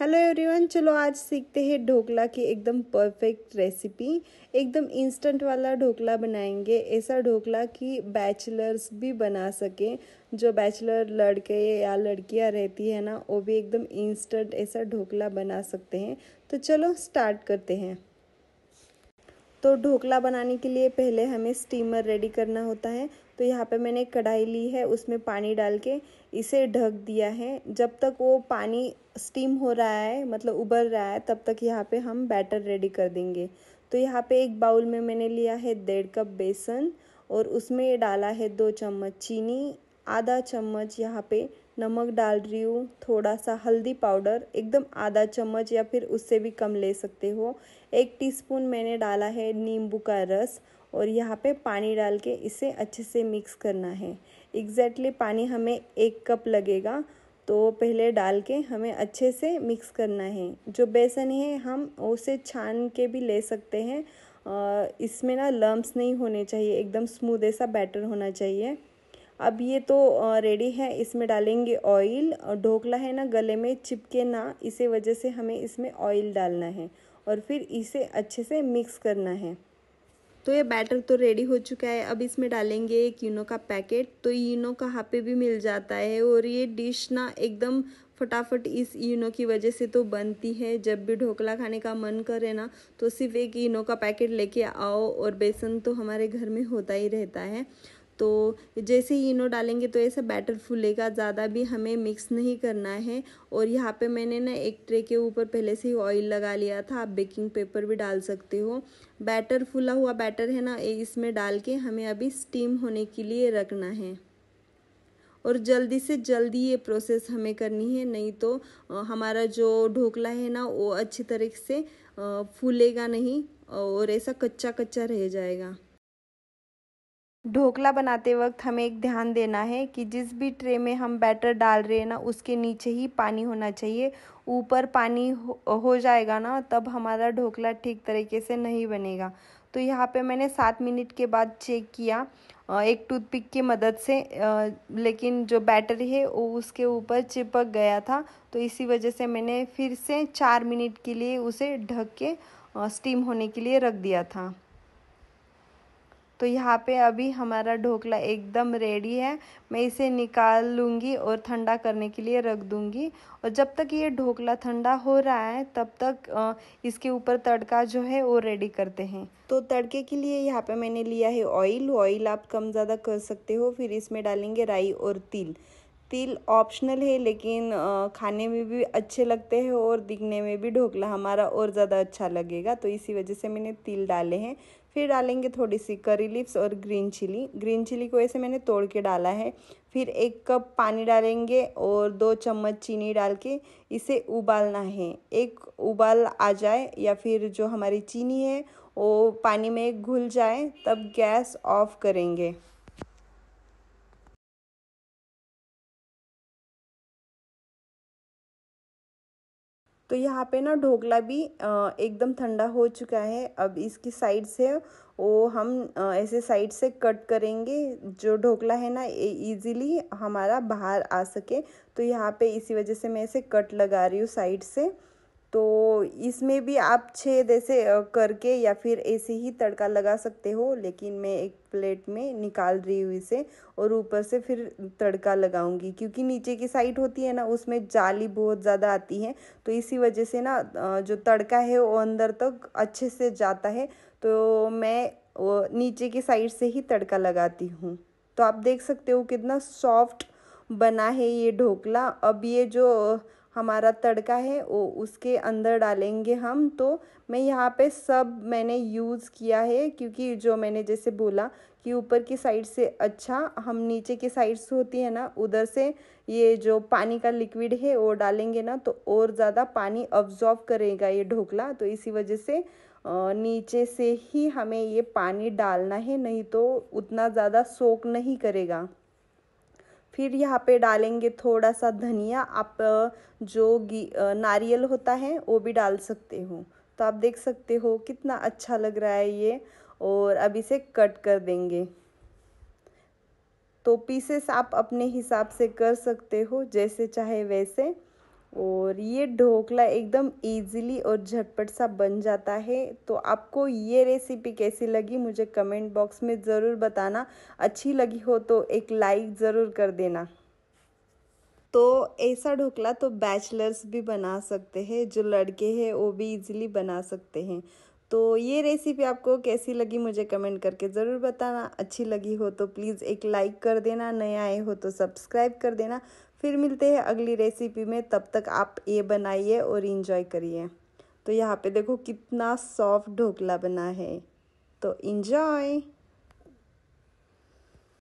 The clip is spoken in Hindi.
हेलो एवरीवन चलो आज सीखते हैं ढोकला की एकदम परफेक्ट रेसिपी एकदम इंस्टेंट वाला ढोकला बनाएंगे ऐसा ढोकला कि बैचलर्स भी बना सकें जो बैचलर लड़के या लड़कियां रहती है ना वो भी एकदम इंस्टेंट ऐसा ढोकला बना सकते हैं तो चलो स्टार्ट करते हैं तो ढोकला बनाने के लिए पहले हमें स्टीमर रेडी करना होता है तो यहाँ पे मैंने कढ़ाई ली है उसमें पानी डाल के इसे ढक दिया है जब तक वो पानी स्टीम हो रहा है मतलब उबल रहा है तब तक यहाँ पे हम बैटर रेडी कर देंगे तो यहाँ पे एक बाउल में मैंने लिया है डेढ़ कप बेसन और उसमें डाला है दो चम्मच चीनी आधा चम्मच यहाँ पे नमक डाल रही हूँ थोड़ा सा हल्दी पाउडर एकदम आधा चम्मच या फिर उससे भी कम ले सकते हो एक टीस्पून मैंने डाला है नींबू का रस और यहाँ पे पानी डाल के इसे अच्छे से मिक्स करना है एग्जैक्टली exactly पानी हमें एक कप लगेगा तो पहले डाल के हमें अच्छे से मिक्स करना है जो बेसन है हम उसे छान के भी ले सकते हैं इसमें ना लम्ब्स नहीं होने चाहिए एकदम स्मूद ऐसा बैटर होना चाहिए अब ये तो रेडी है इसमें डालेंगे ऑयल ढोकला है ना गले में चिपके ना इसी वजह से हमें इसमें ऑयल डालना है और फिर इसे अच्छे से मिक्स करना है तो ये बैटर तो रेडी हो चुका है अब इसमें डालेंगे एक यूनो का पैकेट तो यूनो कहाँ पे भी मिल जाता है और ये डिश ना एकदम फटाफट इस यूनो की वजह से तो बनती है जब भी ढोकला खाने का मन करे ना तो सिर्फ एक यूनो का पैकेट लेके आओ और बेसन तो हमारे घर में होता ही रहता है तो जैसे ही इनो डालेंगे तो ऐसा बैटर फूलेगा ज़्यादा भी हमें मिक्स नहीं करना है और यहाँ पे मैंने ना एक ट्रे के ऊपर पहले से ही ऑयल लगा लिया था आप बेकिंग पेपर भी डाल सकते हो बैटर फूला हुआ बैटर है ना इसमें डाल के हमें अभी स्टीम होने के लिए रखना है और जल्दी से जल्दी ये प्रोसेस हमें करनी है नहीं तो हमारा जो ढोकला है ना वो अच्छी तरीके से फूलेगा नहीं और ऐसा कच्चा कच्चा रह जाएगा ढोकला बनाते वक्त हमें एक ध्यान देना है कि जिस भी ट्रे में हम बैटर डाल रहे हैं ना उसके नीचे ही पानी होना चाहिए ऊपर पानी हो हो जाएगा ना तब हमारा ढोकला ठीक तरीके से नहीं बनेगा तो यहाँ पे मैंने सात मिनट के बाद चेक किया एक टूथपिक की मदद से लेकिन जो बैटर है वो उसके ऊपर चिपक गया था तो इसी वजह से मैंने फिर से चार मिनट के लिए उसे ढक के स्टीम होने के लिए रख दिया था तो यहाँ पे अभी हमारा ढोकला एकदम रेडी है मैं इसे निकाल लूँगी और ठंडा करने के लिए रख दूँगी और जब तक ये ढोकला ठंडा हो रहा है तब तक इसके ऊपर तड़का जो है वो रेडी करते हैं तो तड़के के लिए यहाँ पे मैंने लिया है ऑयल ऑयल आप कम ज़्यादा कर सकते हो फिर इसमें डालेंगे राई और तिल तिल ऑप्शनल है लेकिन खाने में भी अच्छे लगते हैं और दिखने में भी ढोकला हमारा और ज़्यादा अच्छा लगेगा तो इसी वजह से मैंने तिल डाले हैं फिर डालेंगे थोड़ी सी करी लिप्स और ग्रीन चिली ग्रीन चिली को ऐसे मैंने तोड़ के डाला है फिर एक कप पानी डालेंगे और दो चम्मच चीनी डाल के इसे उबालना है एक उबाल आ जाए या फिर जो हमारी चीनी है वो पानी में घुल जाए तब गैस ऑफ करेंगे तो यहाँ पे ना ढोकला भी एकदम ठंडा हो चुका है अब इसकी साइड से वो हम ऐसे साइड से कट करेंगे जो ढोकला है ना इजीली हमारा बाहर आ सके तो यहाँ पे इसी वजह से मैं ऐसे कट लगा रही हूँ साइड से तो इसमें भी आप छः जैसे करके या फिर ऐसे ही तड़का लगा सकते हो लेकिन मैं एक प्लेट में निकाल रही हूँ इसे और ऊपर से फिर तड़का लगाऊंगी क्योंकि नीचे की साइड होती है ना उसमें जाली बहुत ज़्यादा आती है तो इसी वजह से ना जो तड़का है वो अंदर तक तो अच्छे से जाता है तो मैं नीचे की साइड से ही तड़का लगाती हूँ तो आप देख सकते हो कितना सॉफ्ट बना है ये ढोकला अब ये जो हमारा तड़का है वो उसके अंदर डालेंगे हम तो मैं यहाँ पे सब मैंने यूज़ किया है क्योंकि जो मैंने जैसे बोला कि ऊपर की साइड से अच्छा हम नीचे की साइड्स होती है ना उधर से ये जो पानी का लिक्विड है वो डालेंगे ना तो और ज़्यादा पानी अब्जॉर्ब करेगा ये ढोकला तो इसी वजह से नीचे से ही हमें ये पानी डालना है नहीं तो उतना ज़्यादा सोख नहीं करेगा फिर यहाँ पे डालेंगे थोड़ा सा धनिया आप जो नारियल होता है वो भी डाल सकते हो तो आप देख सकते हो कितना अच्छा लग रहा है ये और अब इसे कट कर देंगे तो पीसेस आप अपने हिसाब से कर सकते हो जैसे चाहे वैसे और ये ढोकला एकदम इजीली और झटपट सा बन जाता है तो आपको ये रेसिपी कैसी लगी मुझे कमेंट बॉक्स में ज़रूर बताना अच्छी लगी हो तो एक लाइक ज़रूर कर देना तो ऐसा ढोकला तो बैचलर्स भी बना सकते हैं जो लड़के हैं वो भी इजीली बना सकते हैं तो ये रेसिपी आपको कैसी लगी मुझे कमेंट करके ज़रूर बताना अच्छी लगी हो तो प्लीज़ एक लाइक कर देना नया आए हो तो सब्सक्राइब कर देना फिर मिलते हैं अगली रेसिपी में तब तक आप ये बनाइए और इन्जॉय करिए तो यहाँ पे देखो कितना सॉफ्ट ढोकला बना है तो इन्जॉय